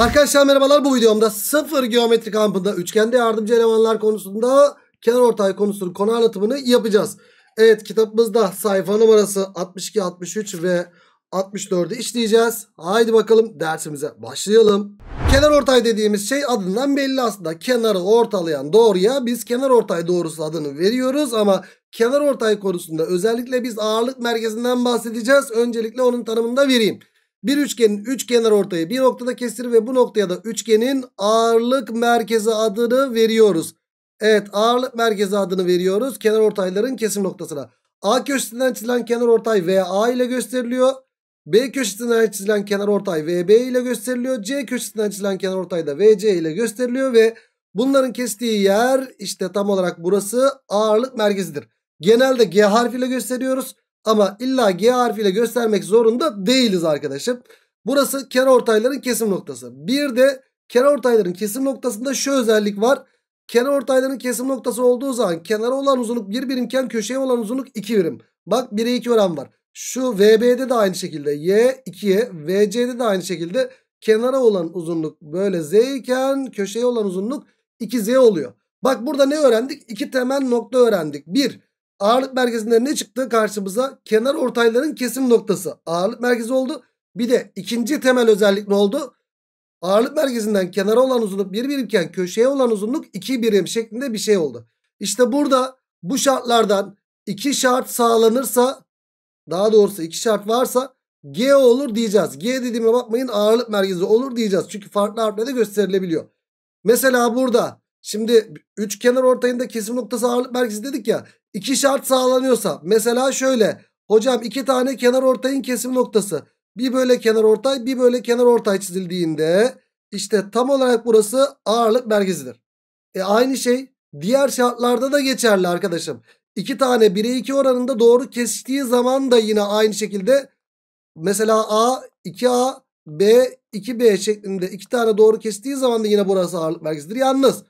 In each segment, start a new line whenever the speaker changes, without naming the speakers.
Arkadaşlar merhabalar bu videomda sıfır geometri kampında üçgende yardımcı elemanlar konusunda kenar ortay konusunun konu anlatımını yapacağız. Evet kitabımızda sayfa numarası 62, 63 ve 64'ü işleyeceğiz. Haydi bakalım dersimize başlayalım. Kenar ortay dediğimiz şey adından belli aslında. Kenarı ortalayan doğruya biz kenar ortay doğrusu adını veriyoruz ama kenar ortay konusunda özellikle biz ağırlık merkezinden bahsedeceğiz. Öncelikle onun tanımını da vereyim. Bir üçgenin üç kenar ortayı bir noktada kesir ve bu noktaya da üçgenin ağırlık merkezi adını veriyoruz. Evet ağırlık merkezi adını veriyoruz. Kenar ortayların kesim noktasına. A köşesinden çizilen kenar ortay VA ile gösteriliyor. B köşesinden çizilen kenar ortay VB ile gösteriliyor. C köşesinden çizilen kenar ortay da VC ile gösteriliyor ve bunların kestiği yer işte tam olarak burası ağırlık merkezidir. Genelde G harfiyle gösteriyoruz. Ama illa G harfiyle göstermek zorunda değiliz arkadaşım. Burası kereortayların kesim noktası. Bir de kereortayların kesim noktasında şu özellik var. Kereortayların kesim noktası olduğu zaman kenara olan uzunluk bir birimken köşeye olan uzunluk iki birim. Bak 1'e 2 oran var. Şu VB'de de aynı şekilde Y 2'ye, VC'de de aynı şekilde kenara olan uzunluk böyle Z iken köşeye olan uzunluk 2Z oluyor. Bak burada ne öğrendik? İki temel nokta öğrendik. Bir, Ağırlık merkezinden ne çıktı karşımıza? Kenar ortayların kesim noktası ağırlık merkezi oldu. Bir de ikinci temel özellik ne oldu? Ağırlık merkezinden kenara olan uzunluk bir birimken köşeye olan uzunluk iki birim şeklinde bir şey oldu. İşte burada bu şartlardan iki şart sağlanırsa daha doğrusu iki şart varsa G olur diyeceğiz. G dediğime bakmayın ağırlık merkezi olur diyeceğiz. Çünkü farklı harfle gösterilebiliyor. Mesela burada Şimdi üç üçkenar ortayında kesim noktası ağırlık merkezi dedik ya. İki şart sağlanıyorsa mesela şöyle. Hocam iki tane kenar ortayın kesim noktası. Bir böyle kenar ortay bir böyle kenar ortay çizildiğinde işte tam olarak burası ağırlık merkezidir. E aynı şey diğer şartlarda da geçerli arkadaşım. İki tane 1'e 2 oranında doğru kestiği zaman da yine aynı şekilde mesela A 2A B 2B şeklinde iki tane doğru kestiği zaman da yine burası ağırlık merkezidir. Yalnız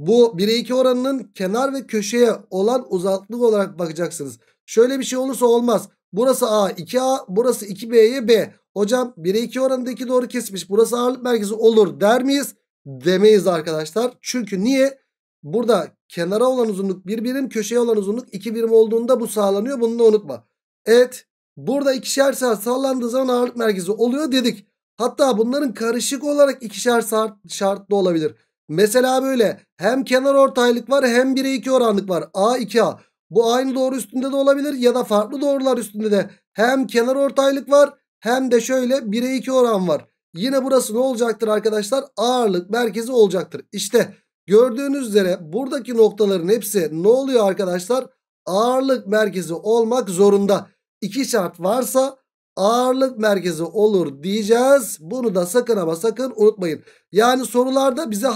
bu 1'e 2 oranının kenar ve köşeye olan uzaklık olarak bakacaksınız. Şöyle bir şey olursa olmaz. Burası A 2A burası 2B'ye B. Hocam 1'e 2 oranındaki doğru kesmiş. Burası ağırlık merkezi olur der miyiz? Demeyiz arkadaşlar. Çünkü niye? Burada kenara olan uzunluk 1 birim köşeye olan uzunluk 2 birim olduğunda bu sağlanıyor. Bunu da unutma. Evet burada ikişer saat sallandığı zaman ağırlık merkezi oluyor dedik. Hatta bunların karışık olarak ikişer saat şartlı olabilir. Mesela böyle hem kenar ortaylık var hem 1'e 2 oranlık var. A 2A. Bu aynı doğru üstünde de olabilir ya da farklı doğrular üstünde de hem kenar ortaylık var hem de şöyle 1'e 2 oran var. Yine burası ne olacaktır arkadaşlar? Ağırlık merkezi olacaktır. İşte gördüğünüz üzere buradaki noktaların hepsi ne oluyor arkadaşlar? Ağırlık merkezi olmak zorunda. İki şart varsa ağırlık merkezi olur diyeceğiz. Bunu da sakın ama sakın unutmayın. Yani sorularda bize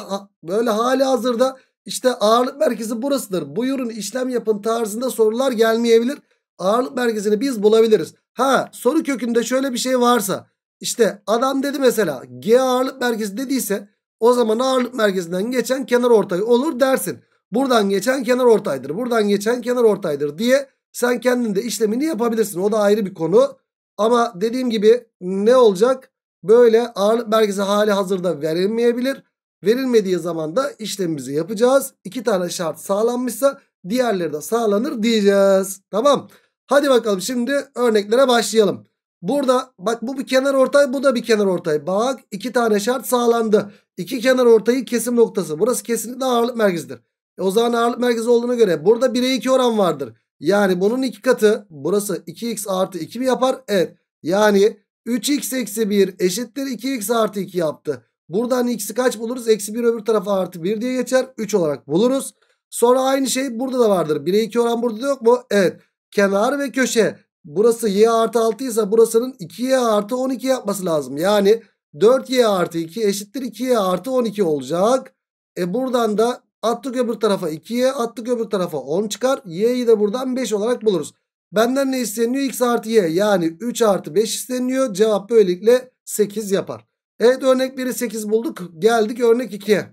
böyle hali hazırda işte ağırlık merkezi burasıdır. Buyurun işlem yapın tarzında sorular gelmeyebilir. Ağırlık merkezini biz bulabiliriz. Ha soru kökünde şöyle bir şey varsa işte adam dedi mesela G ağırlık merkezi dediyse o zaman ağırlık merkezinden geçen kenar ortay olur dersin. Buradan geçen kenar ortaydır. Buradan geçen kenar ortaydır diye sen kendin de işlemini yapabilirsin. O da ayrı bir konu. Ama dediğim gibi ne olacak? Böyle ağırlık merkezi hali hazırda verilmeyebilir. Verilmediği zaman da işlemimizi yapacağız. İki tane şart sağlanmışsa diğerleri de sağlanır diyeceğiz. Tamam. Hadi bakalım şimdi örneklere başlayalım. Burada bak bu bir kenar ortay bu da bir kenar ortay. Bak iki tane şart sağlandı. İki kenar ortayı kesim noktası. Burası kesinlikle ağırlık merkezidir. E o zaman ağırlık merkezi olduğuna göre burada 1'e 2 oran vardır. Yani bunun iki katı burası 2x artı 2 mi yapar? Evet. Yani 3x eksi 1 eşittir 2x artı 2 yaptı. Buradan x'i kaç buluruz? Eksi 1 öbür tarafa artı 1 diye geçer. 3 olarak buluruz. Sonra aynı şey burada da vardır. 1'e 2 oran burada da yok mu? Evet. Kenar ve köşe. Burası y artı 6 ise burasının 2y artı 12 yapması lazım. Yani 4y artı 2 eşittir 2y artı 12 olacak. E buradan da Attık öbür tarafa 2y attık öbür tarafa 10 çıkar. Y'yi de buradan 5 olarak buluruz. Benden ne isteniyor? X artı y yani 3 artı 5 isteniyor. Cevap böylelikle 8 yapar. Evet örnek 1'i 8 bulduk. Geldik örnek 2'ye.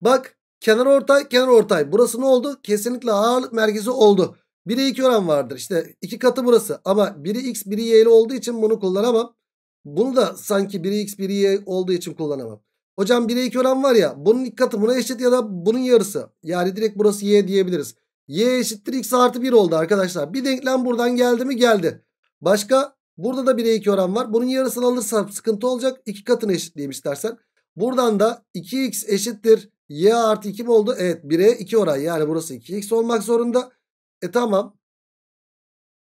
Bak kenar ortay kenar ortay. Burası ne oldu? Kesinlikle ağırlık merkezi oldu. 1'e 2 oran vardır. İşte 2 katı burası. Ama biri x biri yli olduğu için bunu kullanamam. Bunu da sanki biri x biri y olduğu için kullanamam. Hocam 1'e 2 oran var ya bunun ilk katı buna eşit ya da bunun yarısı. Yani direkt burası y diyebiliriz. y eşittir x artı 1 oldu arkadaşlar. Bir denklem buradan geldi mi geldi. Başka burada da 1'e 2 oran var. Bunun yarısını alırsam sıkıntı olacak. 2 katını eşitleyeyim istersen. Buradan da 2x eşittir y artı 2 mi oldu? Evet 1'e 2 oran yani burası 2x olmak zorunda. E tamam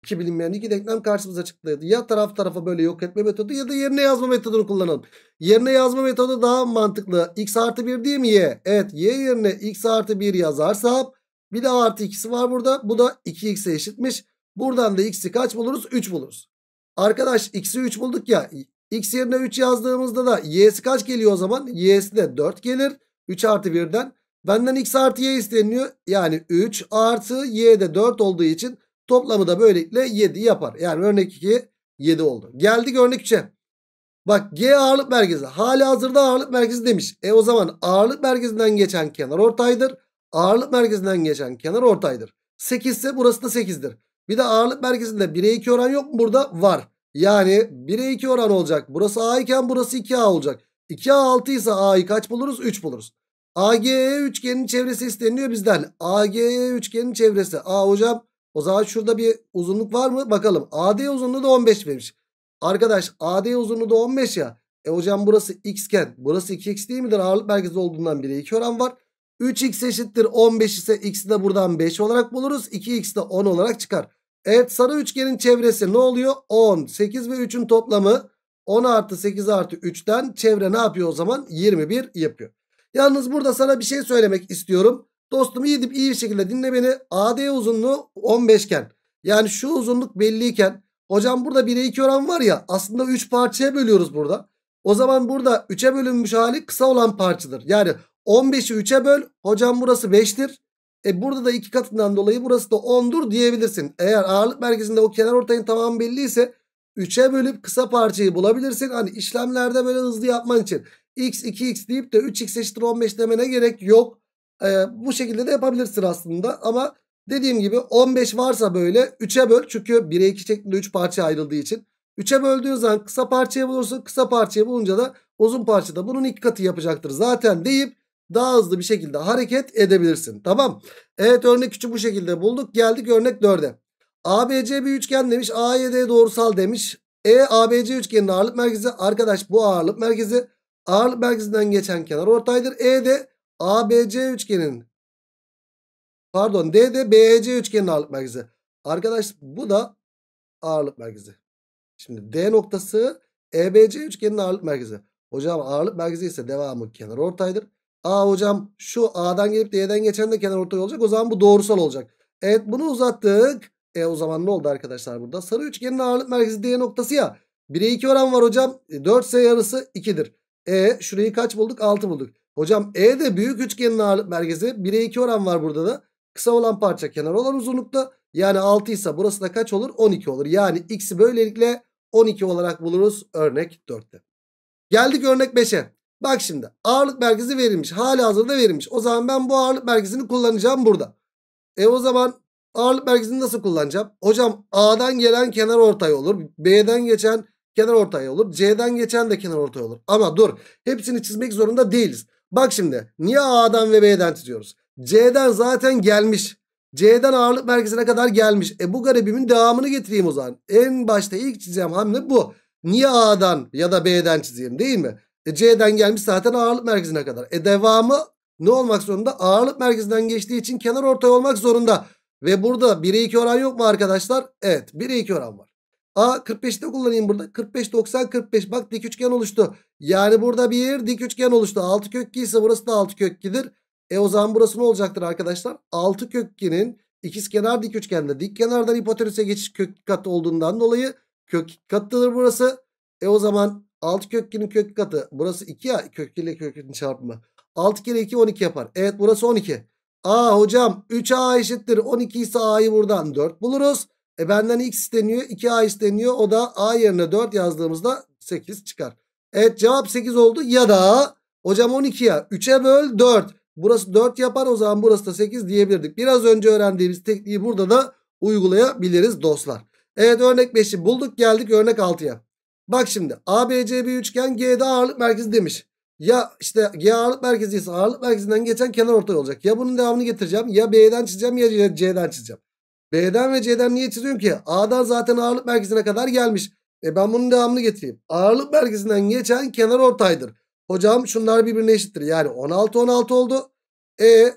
İki bilinmeyen iki denklem karşımıza çıktı. Ya taraf tarafa böyle yok etme metodu ya da yerine yazma metodunu kullanalım. Yerine yazma metodu daha mantıklı. X artı 1 değil mi Y? Evet Y yerine X artı 1 yazarsa, bir de artı ikisi var burada. Bu da 2X'e eşitmiş. Buradan da X'i kaç buluruz? 3 buluruz. Arkadaş X'i 3 bulduk ya. X yerine 3 yazdığımızda da Y'si kaç geliyor o zaman? Y'si de 4 gelir. 3 artı 1'den. Benden X artı Y isteniyor. Yani 3 artı Y de 4 olduğu için Toplamı da böylelikle 7 yapar. Yani örnek 2 7 oldu. Geldik örnek 3'e. Bak G ağırlık merkezi. Hali hazırda ağırlık merkezi demiş. E o zaman ağırlık merkezinden geçen kenar ortaydır. Ağırlık merkezinden geçen kenar ortaydır. 8 ise burası da 8'dir. Bir de ağırlık merkezinde 1'e 2 oran yok mu burada? Var. Yani 1'e 2 oran olacak. Burası A iken burası 2A olacak. 2A 6 ise A'yı kaç buluruz? 3 buluruz. AGE üçgenin çevresi isteniyor bizden. AGE üçgenin çevresi. A hocam o zaman şurada bir uzunluk var mı? Bakalım. AD uzunluğu da 15 vermiş. Arkadaş AD uzunluğu da 15 ya. E hocam burası x iken burası 2x değil midir? Ağırlık merkezi olduğundan biri 2 oran var. 3x eşittir 15 ise x'i de buradan 5 olarak buluruz. 2x de 10 olarak çıkar. Evet sarı üçgenin çevresi ne oluyor? 10. 8 ve 3'ün toplamı 10 artı 8 artı 3'ten çevre ne yapıyor o zaman? 21 yapıyor. Yalnız burada sana bir şey söylemek istiyorum. Dostum iyi, iyi bir şekilde dinle beni. AD uzunluğu 15 iken yani şu uzunluk belliyken hocam burada 1'e 2 oran var ya aslında 3 parçaya bölüyoruz burada. O zaman burada 3'e bölünmüş hali kısa olan parçadır. Yani 15'i 3'e böl hocam burası 5'tir. E burada da 2 katından dolayı burası da 10'dur diyebilirsin. Eğer ağırlık merkezinde o kenar ortayın tamamı belliyse 3'e bölüp kısa parçayı bulabilirsin. Hani işlemlerde böyle hızlı yapman için x 2x deyip de 3x eşittir 15 demene gerek yok. E, bu şekilde de yapabilirsin aslında ama dediğim gibi 15 varsa böyle 3'e böl. Çünkü 1'e 2 şeklinde 3 parça ayrıldığı için. 3'e böldüğün zaman kısa parçayı bulursun. Kısa parçayı bulunca da uzun parçada bunun iki katı yapacaktır zaten deyip daha hızlı bir şekilde hareket edebilirsin. Tamam. Evet örnek 3'ü bu şekilde bulduk. Geldik örnek 4'e. ABC bir üçgen demiş. AED doğrusal demiş. E ABC üçgenin ağırlık merkezi. Arkadaş bu ağırlık merkezi. Ağırlık merkezinden geçen kenar ortaydır. E de ABC üçgenin pardon D de BEC üçgenin ağırlık merkezi. Arkadaş bu da ağırlık merkezi. Şimdi D noktası EBC üçgenin ağırlık merkezi. Hocam ağırlık merkezi ise devamı kenar ortaydır. A hocam şu A'dan gelip D'den geçen de kenar ortay olacak. O zaman bu doğrusal olacak. Evet bunu uzattık. E o zaman ne oldu arkadaşlar burada? Sarı üçgenin ağırlık merkezi D noktası ya. 1'e 2 oran var hocam. 4 ise yarısı 2'dir. E şurayı kaç bulduk? 6 bulduk. Hocam E de büyük üçgenin ağırlık merkezi. 1'e 2 oran var burada da. Kısa olan parça kenar olan uzunlukta. Yani 6 ise burası da kaç olur? 12 olur. Yani x'i böylelikle 12 olarak buluruz örnek 4'te. Geldik örnek 5'e. Bak şimdi ağırlık merkezi verilmiş. Hali hazırda verilmiş. O zaman ben bu ağırlık merkezini kullanacağım burada. E o zaman ağırlık merkezini nasıl kullanacağım? Hocam A'dan gelen kenar ortay olur. B'den geçen kenar ortay olur. C'den geçen de kenar ortay olur. Ama dur hepsini çizmek zorunda değiliz. Bak şimdi niye A'dan ve B'den tutuyoruz? C'den zaten gelmiş. C'den ağırlık merkezine kadar gelmiş. E bu garibimin devamını getireyim o zaman. En başta ilk çizeceğim hamle bu. Niye A'dan ya da B'den çizeyim değil mi? E C'den gelmiş zaten ağırlık merkezine kadar. E devamı ne olmak zorunda? Ağırlık merkezinden geçtiği için kenar ortay olmak zorunda. Ve burada 1'e 2 oran yok mu arkadaşlar? Evet 1'e 2 oran var. A 45'te kullanayım burada. 45, 90, 45. Bak dik üçgen oluştu. Yani burada bir dik üçgen oluştu. 6 kök ise burası da 6 kök gidir. E o zaman burası ne olacaktır arkadaşlar? 6 kök 2'nin ikizkenar dik üçgende dik kenardan hipotenüse geçiş kök kat olduğundan dolayı kök katıdır burası. E o zaman 6 kök 2'nin kök katı burası 2 ya kök ile kökün çarpımı. 6 kere 2 12 yapar. Evet burası 12. A hocam 3A eşittir 12 ise A'yı buradan 4 buluruz. E benden X isteniyor 2A isteniyor o da A yerine 4 yazdığımızda 8 çıkar. Evet cevap 8 oldu ya da hocam 12'ye 3'e böl 4. Burası 4 yapar o zaman burası da 8 diyebilirdik. Biraz önce öğrendiğimiz tekniği burada da uygulayabiliriz dostlar. Evet örnek 5'i bulduk geldik örnek 6'ya. Bak şimdi ABC bir üçgen G'de ağırlık merkezi demiş. Ya işte G ağırlık merkezi ise ağırlık merkezinden geçen kenar ortay olacak. Ya bunun devamını getireceğim ya B'den çizeceğim ya C'den çizeceğim. B'den ve C'den niye çiziyorum ki? A'dan zaten ağırlık merkezine kadar gelmiş. E ben bunun devamını getireyim. Ağırlık merkezinden geçen kenar ortaydır. Hocam şunlar birbirine eşittir. Yani 16 16 oldu. E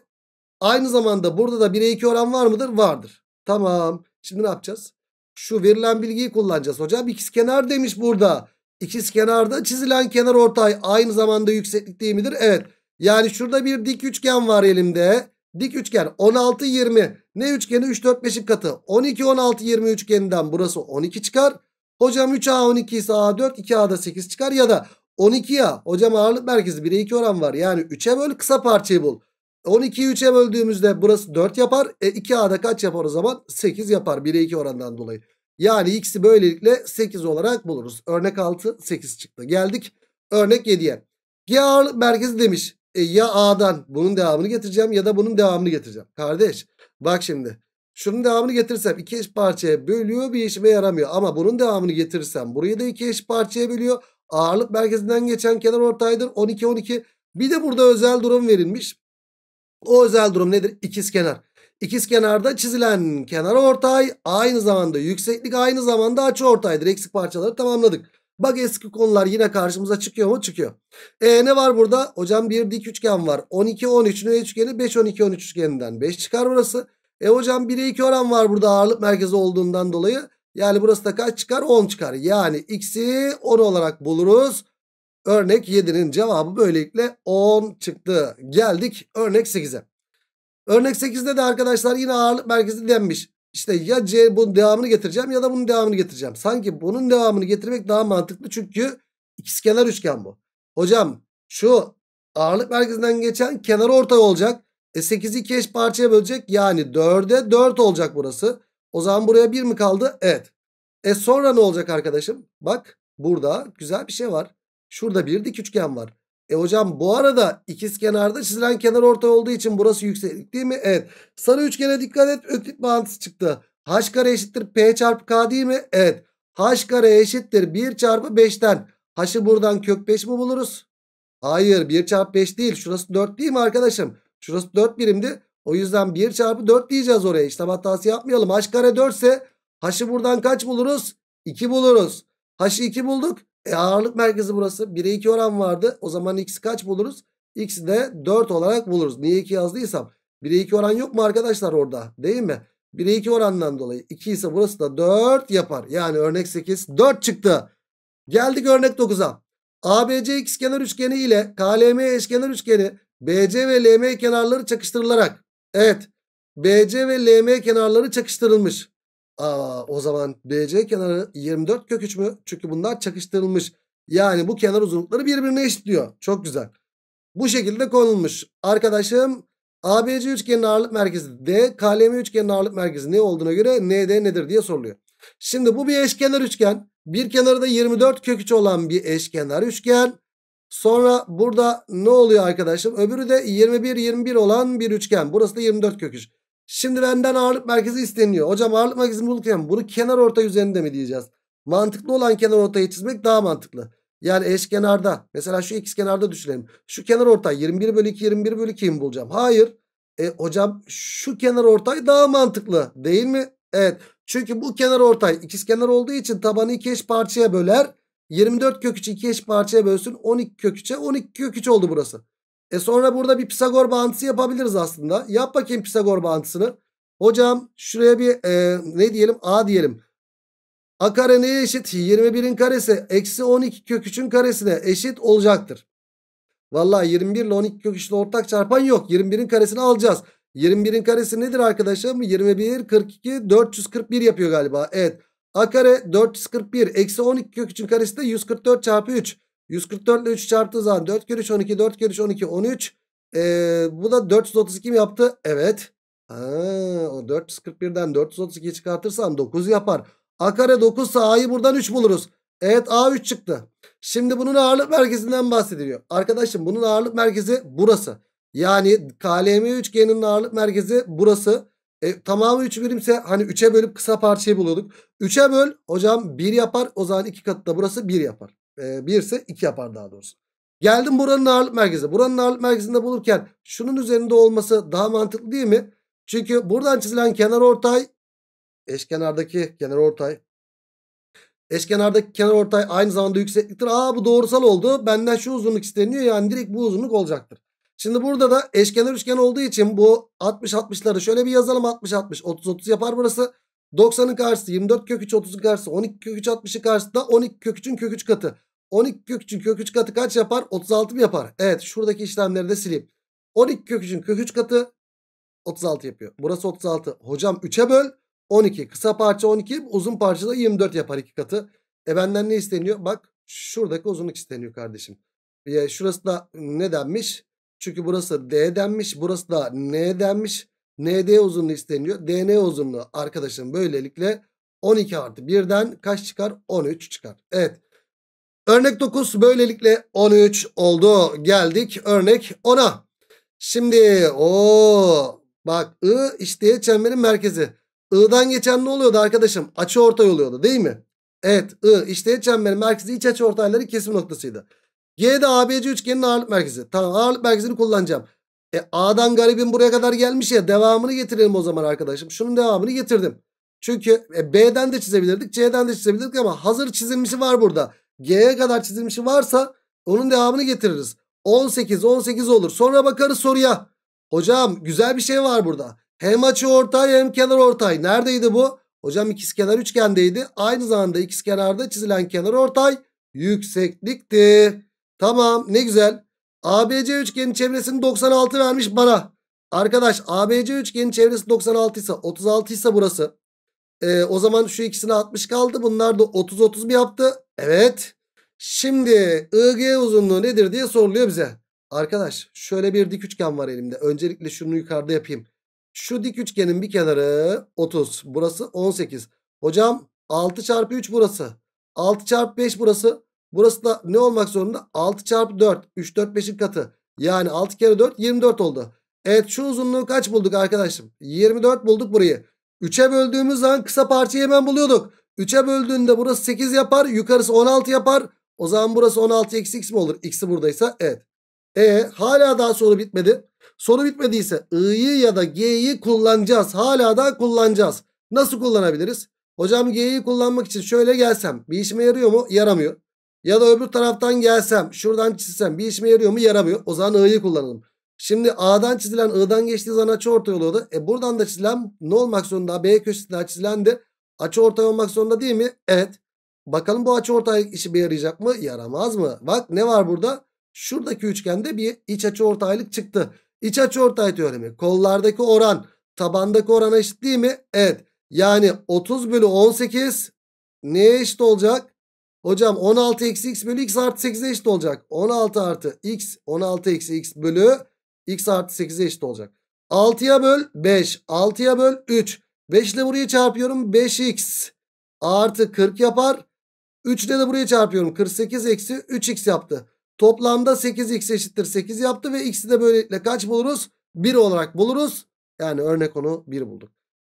aynı zamanda burada da 1'e 2 oran var mıdır? Vardır. Tamam. Şimdi ne yapacağız? Şu verilen bilgiyi kullanacağız hocam. ikiz kenar demiş burada. İkiz kenarda çizilen kenar ortay aynı zamanda yükseklik değil midir? Evet. Yani şurada bir dik üçgen var elimde. Dik üçgen 16 20. Ne üçgeni? 3 4 5'in katı. 12 16 20 üçgeninden burası 12 çıkar. Hocam 3A12 ise A4 2A'da 8 çıkar ya da 12A hocam ağırlık merkezi 1'e 2 oran var. Yani 3'e böl kısa parçayı bul. 12'yi 3'e böldüğümüzde burası 4 yapar. E 2A'da kaç yapar o zaman? 8 yapar 1'e 2 orandan dolayı. Yani x'i böylelikle 8 olarak buluruz. Örnek 6 8 çıktı. Geldik örnek 7'ye. G ağırlık merkezi demiş. E, ya A'dan bunun devamını getireceğim ya da bunun devamını getireceğim. Kardeş bak şimdi. Şunun devamını getirsem iki eş parçaya bölüyor bir işime yaramıyor. Ama bunun devamını getirirsem burayı da iki eş parçaya bölüyor. Ağırlık merkezinden geçen kenar ortaydır. 12 12. Bir de burada özel durum verilmiş. O özel durum nedir? İkiz kenar. İkiz kenarda çizilen kenar ortay aynı zamanda yükseklik aynı zamanda açı ortaydır. Eksik parçaları tamamladık. Bak eski konular yine karşımıza çıkıyor mu? Çıkıyor. E ne var burada? Hocam bir dik üçgen var. 12 13 ne üçgeni 5 12 13 üçgeninden 5 çıkar burası. E hocam 1'e 2 oran var burada ağırlık merkezi olduğundan dolayı. Yani burası da kaç çıkar? 10 çıkar. Yani x'i 10 olarak buluruz. Örnek 7'nin cevabı böylelikle 10 çıktı. Geldik örnek 8'e. Örnek 8'de de arkadaşlar yine ağırlık merkezi denmiş. İşte ya C bunun devamını getireceğim ya da bunun devamını getireceğim. Sanki bunun devamını getirmek daha mantıklı çünkü ikizkenar üçgen bu. Hocam şu ağırlık merkezinden geçen kenar ortay olacak. E 8'i 2 eş parçaya bölecek. Yani 4'e 4 olacak burası. O zaman buraya 1 mi kaldı? Evet. E sonra ne olacak arkadaşım? Bak burada güzel bir şey var. Şurada bir dik üçgen var. E hocam bu arada ikiz kenarda çizilen kenar orta olduğu için burası yükseklik değil mi? Evet. Sarı üçgene dikkat et. Öklit bağıntısı çıktı. H kare eşittir P çarpı K değil mi? Evet. H kare eşittir 1 çarpı 5'ten. H'ı buradan kök 5 mi buluruz? Hayır 1 çarpı 5 değil. Şurası 4 değil mi arkadaşım? Şurası 4 birimdi. O yüzden 1 çarpı 4 diyeceğiz oraya. İşlem hatası yapmayalım. H kare 4 ise h'ı buradan kaç buluruz? 2 buluruz. H'ı 2 bulduk. E ağırlık merkezi burası. 1'e 2 oran vardı. O zaman x'i kaç buluruz? X'i de 4 olarak buluruz. Niye 2 yazdıysam. 1'e 2 oran yok mu arkadaşlar orada? Değil mi? 1'e 2 orandan dolayı 2 ise burası da 4 yapar. Yani örnek 8 4 çıktı. Geldik örnek 9'a. ABC x kenar üçgeni ile KLM e eşkenar üçgeni BC ve LM kenarları çakıştırılarak. Evet. BC ve LM kenarları çakıştırılmış. Aa, o zaman BC kenarı 24 kök 3 mü? Çünkü bunlar çakıştırılmış. Yani bu kenar uzunlukları birbirine eşitliyor. Çok güzel. Bu şekilde konulmuş. Arkadaşım ABC üçgenin ağırlık merkezi D. KLM üçgenin ağırlık merkezi ne olduğuna göre ND nedir diye soruluyor. Şimdi bu bir eşkenar üçgen. Bir kenarı da 24 kök 3 olan bir eşkenar üçgen. Sonra burada ne oluyor arkadaşım? Öbürü de 21-21 olan bir üçgen. Burası da 24 kök 3. Şimdi benden ağırlık merkezi isteniyor. Hocam ağırlık merkezini bulurken bunu kenar orta üzerinde mi diyeceğiz? Mantıklı olan kenar ortayı çizmek daha mantıklı. Yani eşkenarda mesela şu ikiz kenarda düşünelim. Şu kenar ortay 21 bölü 2 21 bölü 2'yi bulacağım? Hayır. E, hocam şu kenar ortay daha mantıklı değil mi? Evet. Çünkü bu kenar ortay ikiz kenar olduğu için tabanı iki eş parçaya böler. 24 kök 3 2 eş parçaya bölsün. 12 kök 3'e 12 kök 3 oldu burası. E sonra burada bir Pisagor bağıntısı yapabiliriz aslında. Yap bakayım Pisagor bağıntısını. Hocam şuraya bir e, ne diyelim A diyelim. A kare neye eşit? 21'in karesi eksi 12 kök 3'ün karesine eşit olacaktır. Vallahi 21 ile 12 kök 3 ortak çarpan yok. 21'in karesini alacağız. 21'in karesi nedir arkadaşlar? 21, 42, 441 yapıyor galiba. Evet. A kare 441 eksi 12 köküçün karesi de 144 çarpı 3. 144 ile 3 çarptığı zaman 4 kere 3 12 4 kere 3 12 13. Ee, bu da 432 mi yaptı? Evet. Ha, o 441'den 432'yi çıkartırsam 9 yapar. A kare 9 ise A'yı buradan 3 buluruz. Evet A3 çıktı. Şimdi bunun ağırlık merkezinden bahsediliyor. Arkadaşım bunun ağırlık merkezi burası. Yani KLM üçgeninin ağırlık merkezi burası. E, tamamı 3'ü birimse hani 3'e bölüp kısa parçayı buluyorduk. 3'e böl hocam 1 yapar. O zaman 2 katı da burası 1 yapar. E, 1 ise 2 yapar daha doğrusu. Geldim buranın ağırlık merkezi. Buranın ağırlık merkezinde bulurken şunun üzerinde olması daha mantıklı değil mi? Çünkü buradan çizilen kenar ortay eşkenardaki kenar ortay eşkenardaki kenar ortay aynı zamanda yüksekliktir. Aa bu doğrusal oldu. Benden şu uzunluk isteniyor yani direkt bu uzunluk olacaktır. Şimdi burada da eşkenar üçgen olduğu için bu 60-60'ları şöyle bir yazalım. 60-60 30-30 yapar burası. 90'ın karşısı 24 kök 3 30'un karşısı 12 kök 3 60'ın karşısı 12 kök 3'ün kök 3 katı. 12 kök 3'ün kök 3 katı kaç yapar? 36 mı yapar? Evet şuradaki işlemleri de sileyim. 12 kök 3'ün kök 3 katı 36 yapıyor. Burası 36. Hocam 3'e böl 12. Kısa parça 12 uzun parça da 24 yapar 2 katı. E benden ne isteniyor? Bak şuradaki uzunluk isteniyor kardeşim. E, şurası da ne denmiş? Çünkü burası D denmiş. Burası da N denmiş. ND uzunluğu isteniyor. DN uzunluğu arkadaşım böylelikle 12 artı 1'den kaç çıkar? 13 çıkar. Evet. Örnek 9 böylelikle 13 oldu. Geldik örnek 10'a. Şimdi o bak I işte çemberin merkezi. I'dan geçen ne oluyordu arkadaşım? Açı ortay oluyordu değil mi? Evet I işte çemberin merkezi iç açı ortayları kesim noktasıydı. G de ABC üçgenin ağırlık merkezi. Tamam ağırlık merkezini kullanacağım. E A'dan garibim buraya kadar gelmiş ya devamını getirelim o zaman arkadaşım. Şunun devamını getirdim. Çünkü e, B'den de çizebilirdik C'den de çizebilirdik ama hazır çizilmişi var burada. G'ye kadar çizilmişi varsa onun devamını getiririz. 18 18 olur. Sonra bakarız soruya. Hocam güzel bir şey var burada. Hem açı ortay hem kenar ortay. Neredeydi bu? Hocam kenar üçgendeydi. Aynı zamanda kenarda çizilen kenar ortay yükseklikti. Tamam ne güzel. ABC üçgenin çevresini 96 vermiş bana. Arkadaş ABC üçgenin çevresi 96 ise 36 ise burası. Ee, o zaman şu ikisine 60 kaldı. Bunlar da 30-31 30 yaptı. Evet. Şimdi IG uzunluğu nedir diye soruluyor bize. Arkadaş şöyle bir dik üçgen var elimde. Öncelikle şunu yukarıda yapayım. Şu dik üçgenin bir kenarı 30. Burası 18. Hocam 6 çarpı 3 burası. 6 çarpı 5 burası. Burası da ne olmak zorunda? 6 çarpı 4. 3 4 5'in katı. Yani 6 kere 4 24 oldu. Evet şu uzunluğu kaç bulduk arkadaşım? 24 bulduk burayı. 3'e böldüğümüz zaman kısa parçayı hemen buluyorduk. 3'e böldüğünde burası 8 yapar. Yukarısı 16 yapar. O zaman burası 16 eksi x mi olur? X'i buradaysa evet. E hala daha soru bitmedi. Soru bitmediyse I'yi ya da G'yi kullanacağız. Hala da kullanacağız. Nasıl kullanabiliriz? Hocam G'yi kullanmak için şöyle gelsem bir işime yarıyor mu? Yaramıyor. Ya da öbür taraftan gelsem şuradan çizsem bir işime yarıyor mu? Yaramıyor. O zaman I'yi kullanalım. Şimdi A'dan çizilen I'dan geçtiği zaman açı ortay oluyordu. E buradan da çizilen ne olmak zorunda? B köşesinden çizilen de açı ortay olmak zorunda değil mi? Evet. Bakalım bu açı ortay işi bir yarayacak mı? Yaramaz mı? Bak ne var burada? Şuradaki üçgende bir iç açı ortaylık çıktı. İç açı ortay teoremi. Kollardaki oran tabandaki orana eşit değil mi? Evet. Yani 30 bölü 18 neye eşit olacak? Hocam 16 eksi x bölü x artı 8 eşit olacak. 16 artı x 16 eksi x bölü x artı 8 eşit olacak. 6'ya böl 5. 6'ya böl 3. 5 ile buraya çarpıyorum 5x artı 40 yapar. 3 ile de buraya çarpıyorum 48 eksi 3x yaptı. Toplamda 8x eşittir 8 yaptı ve x'i de böylelikle kaç buluruz? 1 olarak buluruz. Yani örnek onu 1 bulduk.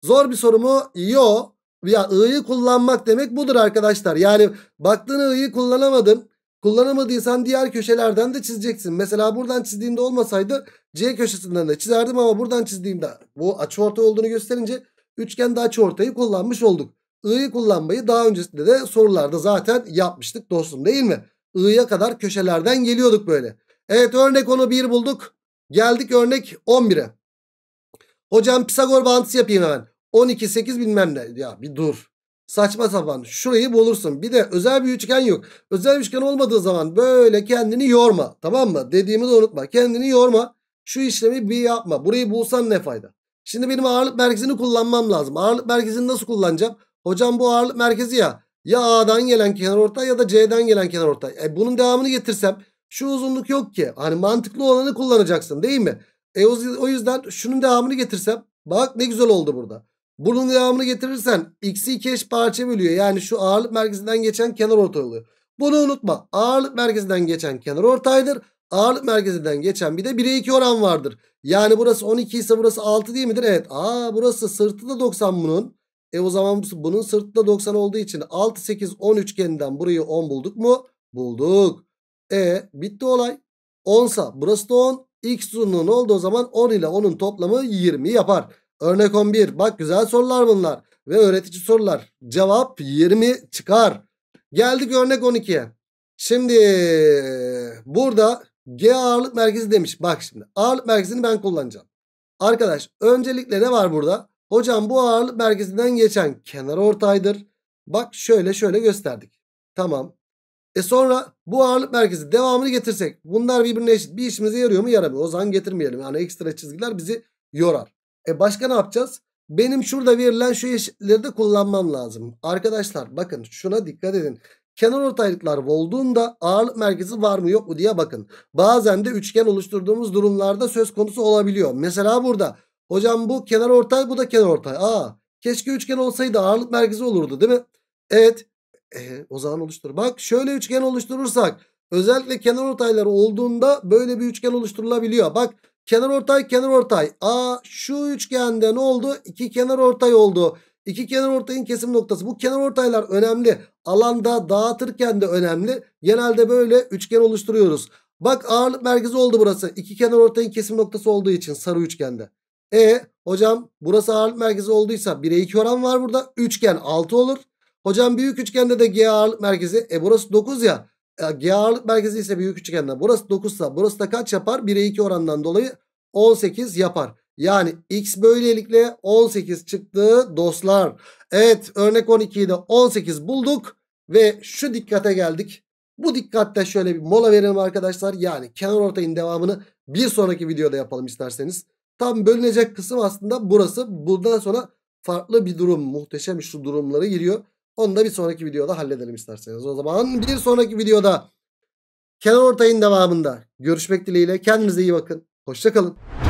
Zor bir soru mu? Yo. Ya ı'yı kullanmak demek budur arkadaşlar. Yani baktın ı'yı kullanamadın. Kullanamadıysan diğer köşelerden de çizeceksin. Mesela buradan çizdiğinde olmasaydı C köşesinden de çizerdim ama buradan çizdiğimde bu açıortay olduğunu gösterince üçgende açıortayı kullanmış olduk. I'yi kullanmayı daha öncesinde de sorularda zaten yapmıştık dostum değil mi? I'ya kadar köşelerden geliyorduk böyle. Evet örnek onu 1 bulduk. Geldik örnek 11'e. Hocam Pisagor bağıntısı yapayım hemen. 12 8 bilmem ne. Ya bir dur. Saçma sapan. Şurayı bulursun. Bir de özel bir üçgen yok. Özel üçgen olmadığı zaman böyle kendini yorma. Tamam mı? Dediğimi de unutma. Kendini yorma. Şu işlemi bir yapma. Burayı bulsan ne fayda? Şimdi benim ağırlık merkezini kullanmam lazım. Ağırlık merkezini nasıl kullanacağım? Hocam bu ağırlık merkezi ya. Ya A'dan gelen kenar ortay ya da C'den gelen kenar ortay. E, bunun devamını getirsem şu uzunluk yok ki. Hani mantıklı olanı kullanacaksın değil mi? E, o yüzden şunun devamını getirsem bak ne güzel oldu burada. Bunun devamını getirirsen x'i 2 eş parça bölüyor. Yani şu ağırlık merkezinden geçen kenar ortay oluyor. Bunu unutma. Ağırlık merkezinden geçen kenar ortaydır. Ağırlık merkezinden geçen bir de 1'e 2 oran vardır. Yani burası 12 ise burası 6 değil midir? Evet. Aa burası sırtı da 90 bunun. E o zaman bunun sırtı da 90 olduğu için 6, 8, 10 üçgeninden burayı 10 bulduk mu? Bulduk. E bitti olay. 10 sa burası da 10. X uzunluğu ne oldu o zaman? 10 ile 10'un toplamı 20 yapar. Örnek 11. Bak güzel sorular bunlar. Ve öğretici sorular. Cevap 20 çıkar. Geldik örnek 12'ye. Şimdi burada G ağırlık merkezi demiş. Bak şimdi ağırlık merkezini ben kullanacağım. Arkadaş öncelikle ne var burada? Hocam bu ağırlık merkezinden geçen kenar ortaydır. Bak şöyle şöyle gösterdik. Tamam. E sonra bu ağırlık merkezi devamını getirsek bunlar birbirine eşit bir işimize yarıyor mu yaramıyor. O zaman getirmeyelim. Yani ekstra çizgiler bizi yorar. E başka ne yapacağız? Benim şurada verilen şu eşitleri de kullanmam lazım. Arkadaşlar bakın şuna dikkat edin. Kenar ortaylıklar olduğunda ağırlık merkezi var mı yok mu diye bakın. Bazen de üçgen oluşturduğumuz durumlarda söz konusu olabiliyor. Mesela burada hocam bu kenar ortay bu da kenar ortay. Aa keşke üçgen olsaydı ağırlık merkezi olurdu değil mi? Evet e, o zaman oluştur. Bak şöyle üçgen oluşturursak özellikle kenar ortayları olduğunda böyle bir üçgen oluşturulabiliyor. Bak Kenar ortay kenar ortay. A, şu üçgende ne oldu? İki kenar ortay oldu. İki kenar ortayın kesim noktası. Bu kenar ortaylar önemli. Alanda dağıtırken de önemli. Genelde böyle üçgen oluşturuyoruz. Bak ağırlık merkezi oldu burası. İki kenar ortayın kesim noktası olduğu için sarı üçgende. E hocam burası ağırlık merkezi olduysa 1'e 2 oran var burada. Üçgen 6 olur. Hocam büyük üçgende de G ağırlık merkezi. E burası 9 ya. G ağırlık merkezi ise büyük üçgende. Burası 9 sa burası da kaç yapar? 1'e 2 orandan dolayı 18 yapar. Yani x böylelikle 18 çıktı dostlar. Evet örnek 12'yi de 18 bulduk. Ve şu dikkate geldik. Bu dikkatte şöyle bir mola verelim arkadaşlar. Yani kenar ortayın devamını bir sonraki videoda yapalım isterseniz. Tam bölünecek kısım aslında burası. Bundan sonra farklı bir durum. Muhteşem şu durumlara giriyor. Onu da bir sonraki videoda halledelim isterseniz. O zaman bir sonraki videoda kenar ortayın devamında görüşmek dileğiyle. Kendinize iyi bakın. Hoşçakalın.